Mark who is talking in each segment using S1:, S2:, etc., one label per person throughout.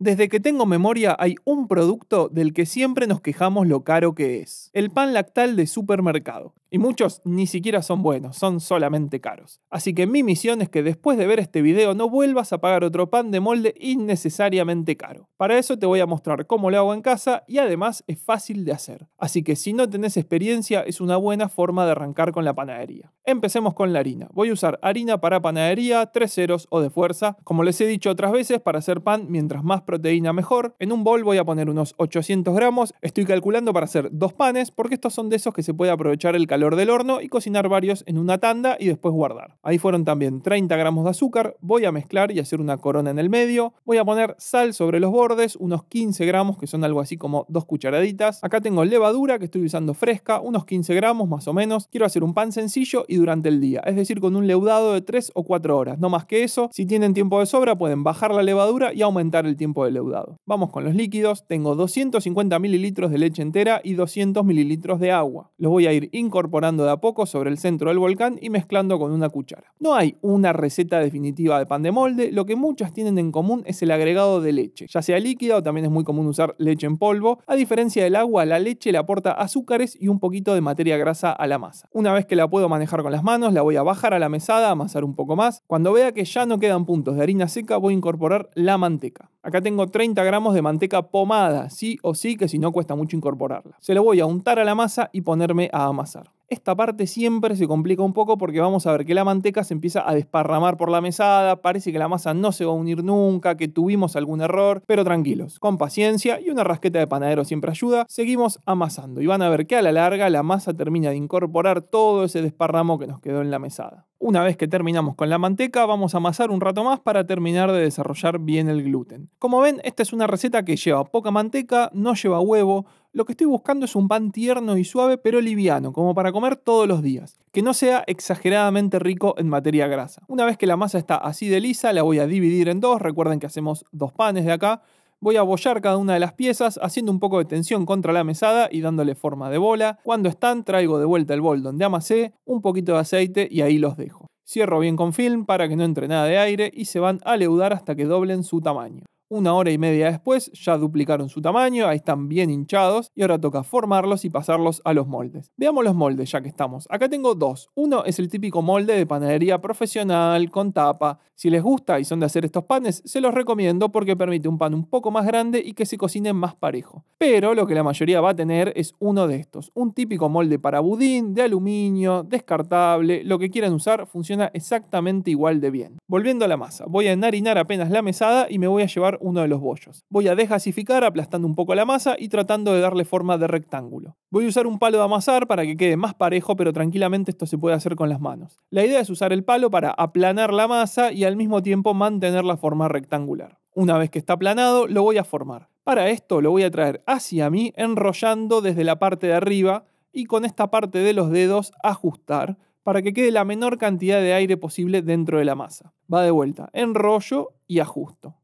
S1: Desde que tengo memoria hay un producto del que siempre nos quejamos lo caro que es, el pan lactal de supermercado. Y muchos ni siquiera son buenos, son solamente caros. Así que mi misión es que después de ver este video no vuelvas a pagar otro pan de molde innecesariamente caro. Para eso te voy a mostrar cómo lo hago en casa y además es fácil de hacer. Así que si no tenés experiencia es una buena forma de arrancar con la panadería. Empecemos con la harina. Voy a usar harina para panadería, tres ceros o de fuerza. Como les he dicho otras veces, para hacer pan mientras más proteína mejor. En un bol voy a poner unos 800 gramos. Estoy calculando para hacer dos panes porque estos son de esos que se puede aprovechar el calor del horno y cocinar varios en una tanda y después guardar. Ahí fueron también 30 gramos de azúcar, voy a mezclar y hacer una corona en el medio, voy a poner sal sobre los bordes, unos 15 gramos que son algo así como dos cucharaditas. Acá tengo levadura que estoy usando fresca, unos 15 gramos más o menos. Quiero hacer un pan sencillo y durante el día, es decir, con un leudado de 3 o 4 horas, no más que eso. Si tienen tiempo de sobra pueden bajar la levadura y aumentar el tiempo de leudado. Vamos con los líquidos, tengo 250 mililitros de leche entera y 200 mililitros de agua. Los voy a ir incorporando incorporando de a poco sobre el centro del volcán y mezclando con una cuchara. No hay una receta definitiva de pan de molde, lo que muchas tienen en común es el agregado de leche, ya sea líquida o también es muy común usar leche en polvo. A diferencia del agua, la leche le aporta azúcares y un poquito de materia grasa a la masa. Una vez que la puedo manejar con las manos, la voy a bajar a la mesada, amasar un poco más. Cuando vea que ya no quedan puntos de harina seca, voy a incorporar la manteca. Acá tengo 30 gramos de manteca pomada, sí o sí, que si no cuesta mucho incorporarla. Se lo voy a untar a la masa y ponerme a amasar. Esta parte siempre se complica un poco porque vamos a ver que la manteca se empieza a desparramar por la mesada, parece que la masa no se va a unir nunca, que tuvimos algún error, pero tranquilos, con paciencia y una rasqueta de panadero siempre ayuda, seguimos amasando y van a ver que a la larga la masa termina de incorporar todo ese desparramo que nos quedó en la mesada. Una vez que terminamos con la manteca, vamos a amasar un rato más para terminar de desarrollar bien el gluten. Como ven, esta es una receta que lleva poca manteca, no lleva huevo, lo que estoy buscando es un pan tierno y suave pero liviano, como para comer todos los días, que no sea exageradamente rico en materia grasa. Una vez que la masa está así de lisa, la voy a dividir en dos, recuerden que hacemos dos panes de acá, Voy a bollar cada una de las piezas, haciendo un poco de tensión contra la mesada y dándole forma de bola. Cuando están, traigo de vuelta el bol donde amasé, un poquito de aceite y ahí los dejo. Cierro bien con film para que no entre nada de aire y se van a leudar hasta que doblen su tamaño. Una hora y media después ya duplicaron su tamaño, ahí están bien hinchados y ahora toca formarlos y pasarlos a los moldes. Veamos los moldes ya que estamos. Acá tengo dos. Uno es el típico molde de panadería profesional con tapa. Si les gusta y son de hacer estos panes, se los recomiendo porque permite un pan un poco más grande y que se cocine más parejo. Pero lo que la mayoría va a tener es uno de estos. Un típico molde para budín, de aluminio, descartable, lo que quieran usar funciona exactamente igual de bien. Volviendo a la masa, voy a enharinar apenas la mesada y me voy a llevar uno de los bollos. Voy a desgasificar aplastando un poco la masa y tratando de darle forma de rectángulo. Voy a usar un palo de amasar para que quede más parejo, pero tranquilamente esto se puede hacer con las manos. La idea es usar el palo para aplanar la masa y al mismo tiempo mantener la forma rectangular. Una vez que está aplanado, lo voy a formar. Para esto lo voy a traer hacia mí enrollando desde la parte de arriba y con esta parte de los dedos ajustar para que quede la menor cantidad de aire posible dentro de la masa. Va de vuelta, enrollo y ajusto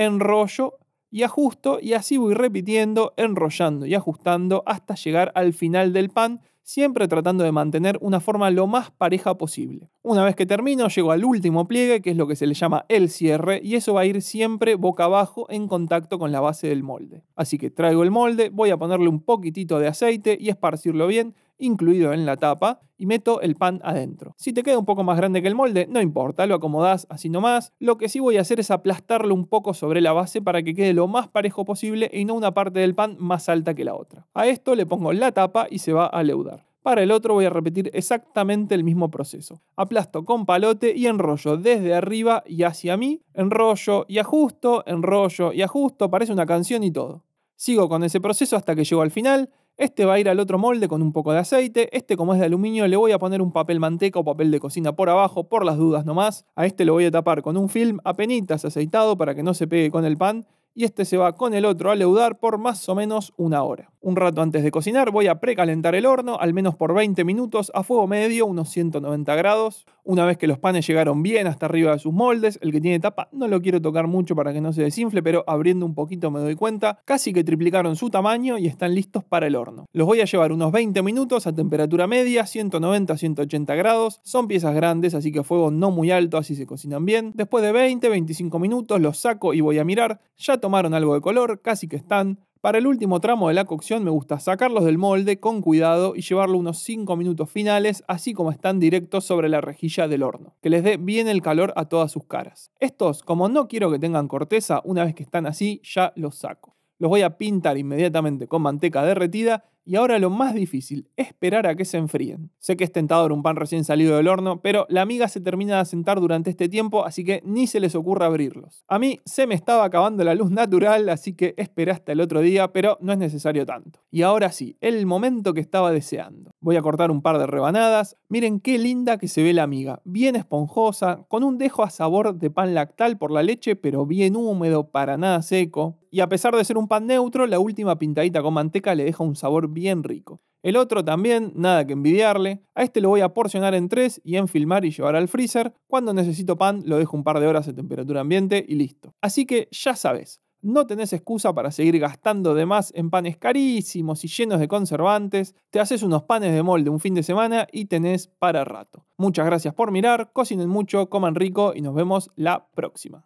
S1: enrollo y ajusto y así voy repitiendo, enrollando y ajustando hasta llegar al final del pan, siempre tratando de mantener una forma lo más pareja posible. Una vez que termino, llego al último pliegue, que es lo que se le llama el cierre, y eso va a ir siempre boca abajo en contacto con la base del molde. Así que traigo el molde, voy a ponerle un poquitito de aceite y esparcirlo bien, incluido en la tapa, y meto el pan adentro. Si te queda un poco más grande que el molde, no importa, lo acomodás así nomás. Lo que sí voy a hacer es aplastarlo un poco sobre la base para que quede lo más parejo posible y no una parte del pan más alta que la otra. A esto le pongo la tapa y se va a leudar. Para el otro voy a repetir exactamente el mismo proceso. Aplasto con palote y enrollo desde arriba y hacia mí, enrollo y ajusto, enrollo y ajusto, parece una canción y todo. Sigo con ese proceso hasta que llego al final este va a ir al otro molde con un poco de aceite. Este, como es de aluminio, le voy a poner un papel manteca o papel de cocina por abajo, por las dudas nomás. A este lo voy a tapar con un film apenas aceitado para que no se pegue con el pan. Y este se va con el otro a leudar por más o menos una hora. Un rato antes de cocinar voy a precalentar el horno, al menos por 20 minutos, a fuego medio, unos 190 grados. Una vez que los panes llegaron bien hasta arriba de sus moldes, el que tiene tapa no lo quiero tocar mucho para que no se desinfle, pero abriendo un poquito me doy cuenta, casi que triplicaron su tamaño y están listos para el horno. Los voy a llevar unos 20 minutos a temperatura media, 190-180 grados. Son piezas grandes, así que fuego no muy alto, así se cocinan bien. Después de 20-25 minutos los saco y voy a mirar. Ya tomaron algo de color, casi que están. Para el último tramo de la cocción me gusta sacarlos del molde con cuidado y llevarlo unos 5 minutos finales, así como están directos sobre la rejilla del horno, que les dé bien el calor a todas sus caras. Estos, como no quiero que tengan corteza, una vez que están así ya los saco. Los voy a pintar inmediatamente con manteca derretida y ahora lo más difícil, esperar a que se enfríen. Sé que es tentador un pan recién salido del horno, pero la amiga se termina de asentar durante este tiempo, así que ni se les ocurra abrirlos. A mí se me estaba acabando la luz natural, así que esperé hasta el otro día, pero no es necesario tanto. Y ahora sí, el momento que estaba deseando. Voy a cortar un par de rebanadas. Miren qué linda que se ve la amiga, bien esponjosa, con un dejo a sabor de pan lactal por la leche, pero bien húmedo, para nada seco. Y a pesar de ser un pan neutro, la última pintadita con manteca le deja un sabor bien rico. El otro también, nada que envidiarle. A este lo voy a porcionar en tres y en filmar y llevar al freezer. Cuando necesito pan, lo dejo un par de horas a temperatura ambiente y listo. Así que ya sabes, no tenés excusa para seguir gastando de más en panes carísimos y llenos de conservantes. Te haces unos panes de molde un fin de semana y tenés para rato. Muchas gracias por mirar, cocinen mucho, coman rico y nos vemos la próxima.